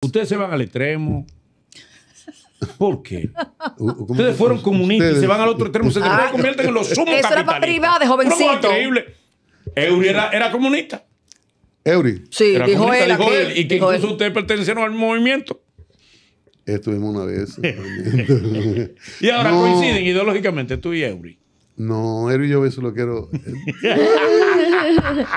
Ustedes se van al extremo. ¿Por qué? Ustedes fueron comunistas y se van al otro extremo. Se ah, convierten en los sumos Eso era para de jovencito. increíble. Eury era, comunista. Eury. Sí, dijo, él, Y que incluso ustedes pertenecieron al movimiento. Estuvimos una vez. y ahora coinciden ideológicamente tú y Eury. No, Eury yo eso lo quiero.